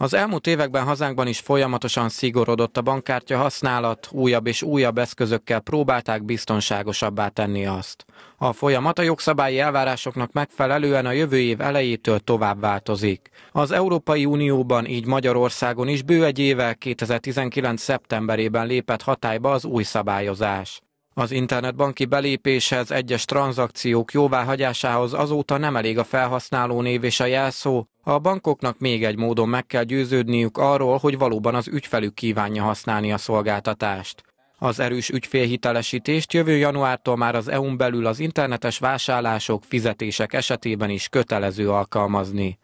Az elmúlt években hazánkban is folyamatosan szigorodott a bankkártya használat, újabb és újabb eszközökkel próbálták biztonságosabbá tenni azt. A folyamat a jogszabályi elvárásoknak megfelelően a jövő év elejétől tovább változik. Az Európai Unióban, így Magyarországon is bő egy éve 2019. szeptemberében lépett hatályba az új szabályozás. Az internetbanki belépéshez, egyes tranzakciók jóváhagyásához azóta nem elég a felhasználó név és a jelszó. A bankoknak még egy módon meg kell győződniük arról, hogy valóban az ügyfelük kívánja használni a szolgáltatást. Az erős ügyfélhitelesítést jövő januártól már az EU-n belül az internetes vásárlások, fizetések esetében is kötelező alkalmazni.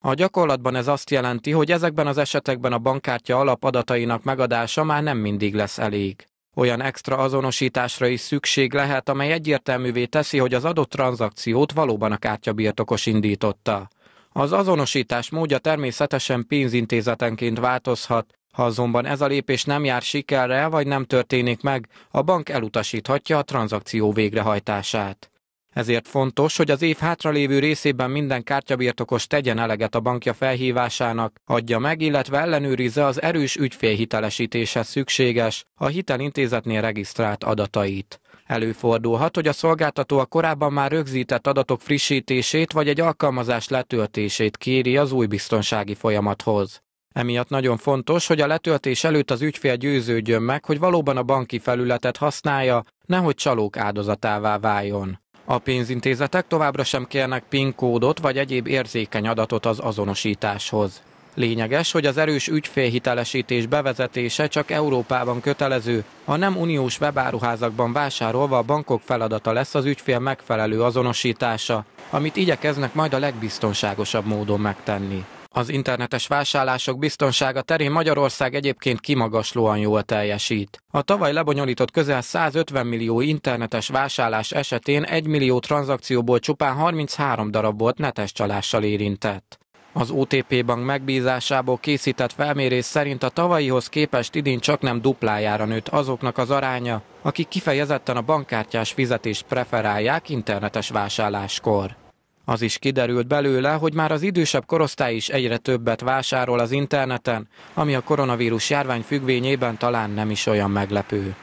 A gyakorlatban ez azt jelenti, hogy ezekben az esetekben a bankkártya alapadatainak megadása már nem mindig lesz elég. Olyan extra azonosításra is szükség lehet, amely egyértelművé teszi, hogy az adott tranzakciót valóban a kártyabirtokos indította. Az azonosítás módja természetesen pénzintézetenként változhat, ha azonban ez a lépés nem jár sikerrel vagy nem történik meg, a bank elutasíthatja a tranzakció végrehajtását. Ezért fontos, hogy az év hátralévő részében minden kártyabirtokos tegyen eleget a bankja felhívásának, adja meg, illetve ellenőrizze az erős ügyfélhitelesítéshez szükséges, a hitelintézetnél regisztrált adatait. Előfordulhat, hogy a szolgáltató a korábban már rögzített adatok frissítését vagy egy alkalmazás letöltését kéri az új biztonsági folyamathoz. Emiatt nagyon fontos, hogy a letöltés előtt az ügyfél győződjön meg, hogy valóban a banki felületet használja, nehogy csalók áldozatává váljon. A pénzintézetek továbbra sem kérnek PIN kódot vagy egyéb érzékeny adatot az azonosításhoz. Lényeges, hogy az erős ügyfélhitelesítés bevezetése csak Európában kötelező, a nem uniós webáruházakban vásárolva a bankok feladata lesz az ügyfél megfelelő azonosítása, amit igyekeznek majd a legbiztonságosabb módon megtenni. Az internetes vásárlások biztonsága terén Magyarország egyébként kimagaslóan jól teljesít. A tavaly lebonyolított közel 150 millió internetes vásárlás esetén 1 millió tranzakcióból csupán 33 darab volt netes csalással érintett. Az OTP bank megbízásából készített felmérés szerint a tavalyihoz képest idén csak nem duplájára nőtt azoknak az aránya, akik kifejezetten a bankkártyás fizetést preferálják internetes vásárláskor. Az is kiderült belőle, hogy már az idősebb korosztály is egyre többet vásárol az interneten, ami a koronavírus járvány függvényében talán nem is olyan meglepő.